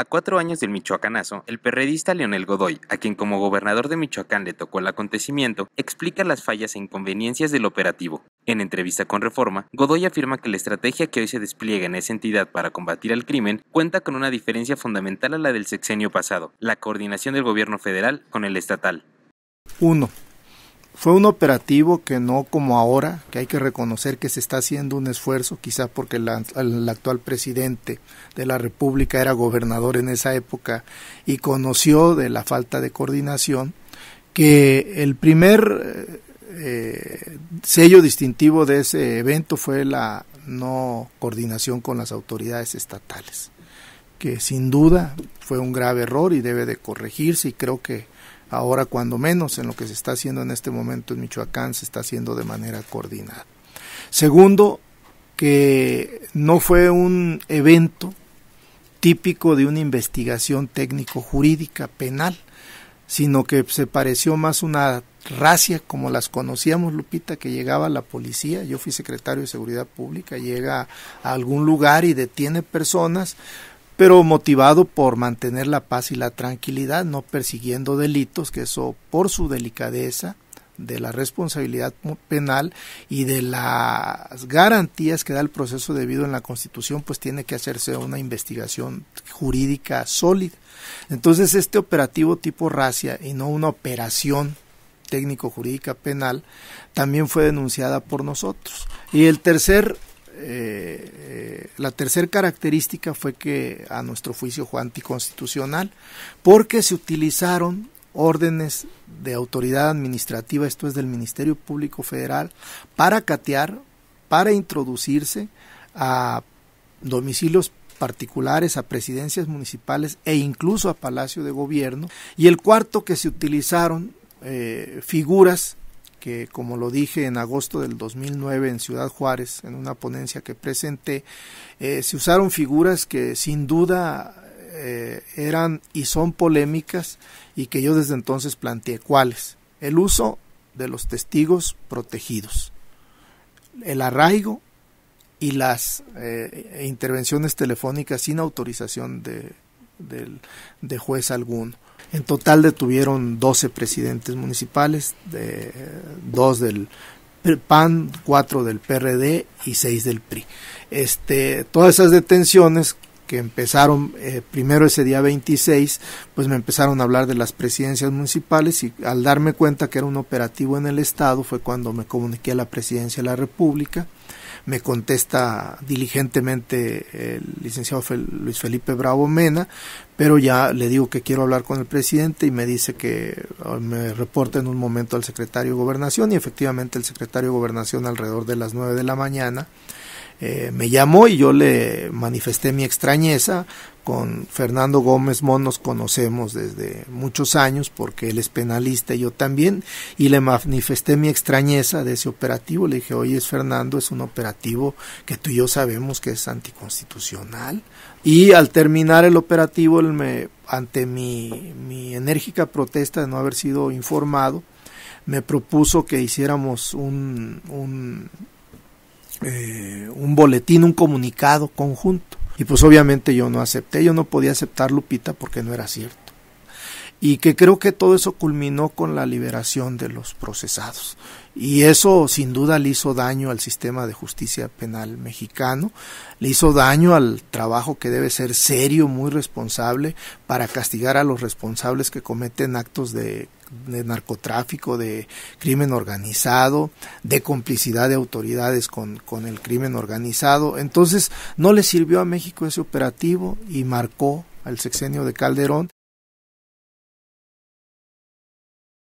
A cuatro años del michoacanazo, el perredista Leonel Godoy, a quien como gobernador de Michoacán le tocó el acontecimiento, explica las fallas e inconveniencias del operativo. En entrevista con Reforma, Godoy afirma que la estrategia que hoy se despliega en esa entidad para combatir el crimen cuenta con una diferencia fundamental a la del sexenio pasado, la coordinación del gobierno federal con el estatal. 1. Fue un operativo que no como ahora, que hay que reconocer que se está haciendo un esfuerzo, quizá porque el actual presidente de la República era gobernador en esa época y conoció de la falta de coordinación, que el primer eh, eh, sello distintivo de ese evento fue la no coordinación con las autoridades estatales, que sin duda fue un grave error y debe de corregirse y creo que ahora cuando menos en lo que se está haciendo en este momento en Michoacán, se está haciendo de manera coordinada. Segundo, que no fue un evento típico de una investigación técnico-jurídica penal, sino que se pareció más una racia como las conocíamos, Lupita, que llegaba la policía, yo fui secretario de Seguridad Pública, llega a algún lugar y detiene personas pero motivado por mantener la paz y la tranquilidad, no persiguiendo delitos, que eso por su delicadeza, de la responsabilidad penal y de las garantías que da el proceso debido en la Constitución, pues tiene que hacerse una investigación jurídica sólida. Entonces, este operativo tipo racia y no una operación técnico jurídica penal también fue denunciada por nosotros. Y el tercer eh, eh, la tercera característica fue que a nuestro juicio fue anticonstitucional porque se utilizaron órdenes de autoridad administrativa, esto es del Ministerio Público Federal, para catear, para introducirse a domicilios particulares, a presidencias municipales e incluso a Palacio de Gobierno. Y el cuarto que se utilizaron eh, figuras que como lo dije en agosto del 2009 en Ciudad Juárez, en una ponencia que presenté, eh, se usaron figuras que sin duda eh, eran y son polémicas y que yo desde entonces planteé cuáles. El uso de los testigos protegidos, el arraigo y las eh, intervenciones telefónicas sin autorización de, de juez alguno en total detuvieron 12 presidentes municipales, de, del PAN, 4 del PRD y 6 del PRI. Este, todas esas detenciones que empezaron eh, primero ese día 26, pues me empezaron a hablar de las presidencias municipales y al darme cuenta que era un operativo en el Estado fue cuando me comuniqué a la presidencia de la República. Me contesta diligentemente el licenciado Luis Felipe Bravo Mena, pero ya le digo que quiero hablar con el presidente y me dice que ah, me reporte en un momento al secretario de Gobernación y efectivamente el secretario de Gobernación alrededor de las 9 de la mañana eh, me llamó y yo le manifesté mi extrañeza. Con Fernando Gómez Monos, nos conocemos desde muchos años porque él es penalista y yo también. Y le manifesté mi extrañeza de ese operativo. Le dije, oye, es Fernando, es un operativo que tú y yo sabemos que es anticonstitucional. Y al terminar el operativo, él me, ante mi, enérgica protesta de no haber sido informado, me propuso que hiciéramos un, eh, un boletín, un comunicado conjunto. Y pues obviamente yo no acepté, yo no podía aceptar Lupita porque no era cierto y que creo que todo eso culminó con la liberación de los procesados. Y eso sin duda le hizo daño al sistema de justicia penal mexicano, le hizo daño al trabajo que debe ser serio, muy responsable, para castigar a los responsables que cometen actos de, narcotráfico, de crimen organizado, de complicidad de autoridades con, con el crimen organizado. Entonces no le sirvió a México ese operativo y marcó al sexenio de Calderón